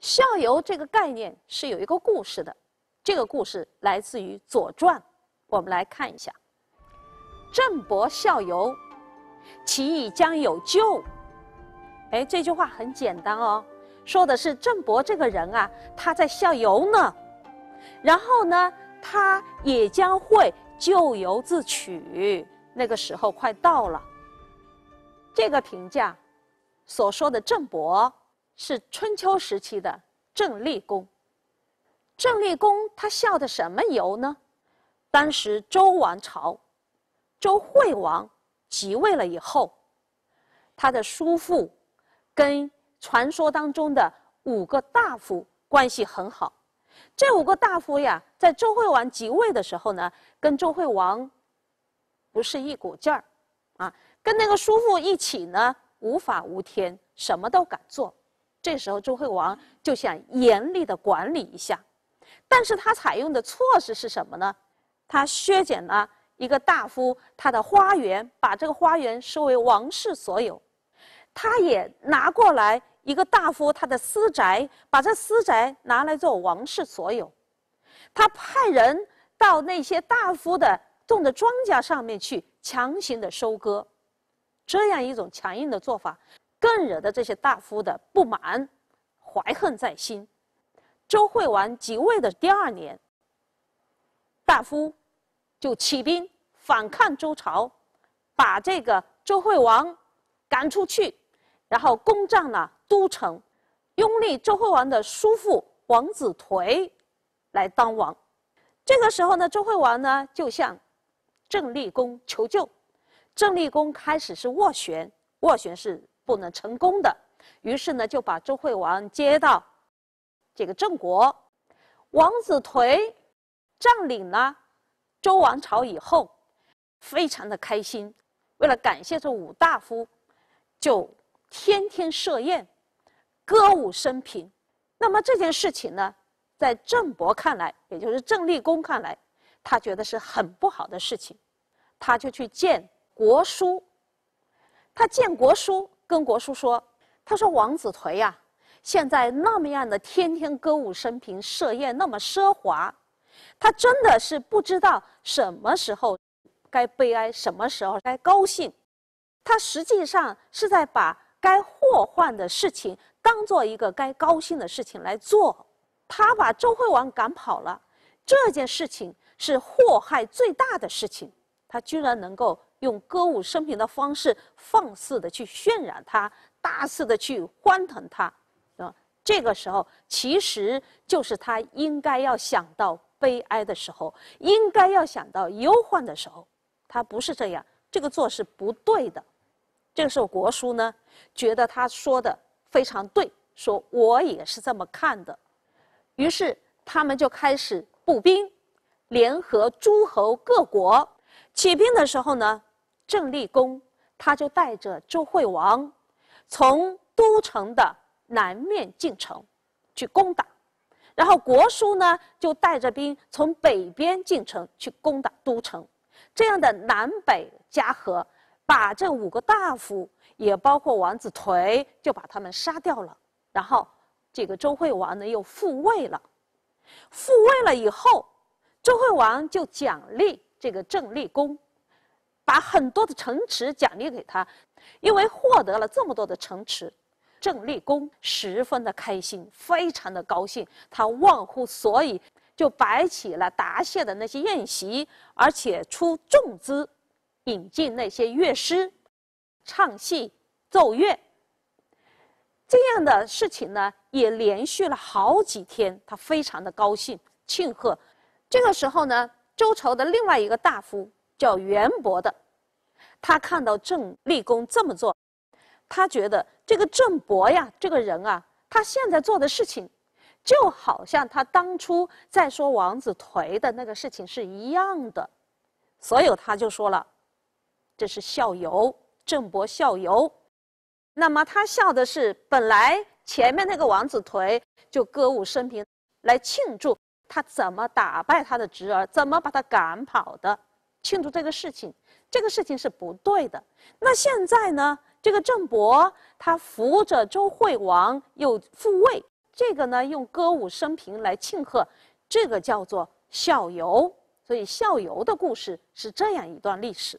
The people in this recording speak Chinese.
“效尤”这个概念是有一个故事的，这个故事来自于《左传》，我们来看一下：“郑伯效尤，其义将有咎。”哎，这句话很简单哦，说的是郑伯这个人啊，他在效尤呢，然后呢，他也将会咎由自取，那个时候快到了。这个评价所说的郑伯。是春秋时期的郑厉公。郑厉公他笑的什么由呢？当时周王朝，周惠王即位了以后，他的叔父跟传说当中的五个大夫关系很好。这五个大夫呀，在周惠王即位的时候呢，跟周惠王不是一股劲儿，啊，跟那个叔父一起呢，无法无天，什么都敢做。这时候，周惠王就想严厉的管理一下，但是他采用的措施是什么呢？他削减了一个大夫他的花园，把这个花园收为王室所有；他也拿过来一个大夫他的私宅，把这私宅拿来做王室所有；他派人到那些大夫的种的庄稼上面去强行的收割，这样一种强硬的做法。更惹得这些大夫的不满，怀恨在心。周惠王即位的第二年，大夫就起兵反抗周朝，把这个周惠王赶出去，然后攻占了都城，拥立周惠王的叔父王子颓来当王。这个时候呢，周惠王呢就向郑立公求救，郑立公开始是斡旋，斡旋是。不能成功的，于是呢就把周惠王接到这个郑国。王子颓占领了周王朝以后，非常的开心。为了感谢这五大夫，就天天设宴，歌舞升平。那么这件事情呢，在郑伯看来，也就是郑立公看来，他觉得是很不好的事情。他就去见国叔，他见国叔。跟国叔说，他说王子颓呀，现在那么样的天天歌舞升平设宴那么奢华，他真的是不知道什么时候该悲哀，什么时候该高兴，他实际上是在把该祸患的事情当做一个该高兴的事情来做。他把周惠王赶跑了，这件事情是祸害最大的事情，他居然能够。用歌舞升平的方式，放肆的去渲染它，大肆的去欢腾它，啊，这个时候其实就是他应该要想到悲哀的时候，应该要想到忧患的时候，他不是这样，这个做是不对的。这个时候，国叔呢，觉得他说的非常对，说我也是这么看的。于是他们就开始布兵，联合诸侯各国，起兵的时候呢。郑立功，他就带着周惠王从都城的南面进城去攻打，然后国叔呢就带着兵从北边进城去攻打都城，这样的南北夹合，把这五个大夫，也包括王子颓，就把他们杀掉了。然后这个周惠王呢又复位了，复位了以后，周惠王就奖励这个郑立功。把很多的城池奖励给他，因为获得了这么多的城池，郑立功十分的开心，非常的高兴，他忘乎所以，就摆起了答谢的那些宴席，而且出重资引进那些乐师、唱戏、奏乐。这样的事情呢，也连续了好几天，他非常的高兴，庆贺。这个时候呢，周朝的另外一个大夫。叫元伯的，他看到郑立公这么做，他觉得这个郑伯呀，这个人啊，他现在做的事情，就好像他当初在说王子颓的那个事情是一样的，所以他就说了，这是笑游，郑伯笑游。那么他笑的是，本来前面那个王子颓就歌舞升平，来庆祝他怎么打败他的侄儿，怎么把他赶跑的。庆祝这个事情，这个事情是不对的。那现在呢，这个郑伯他扶着周惠王又复位，这个呢用歌舞升平来庆贺，这个叫做孝游。所以孝游的故事是这样一段历史。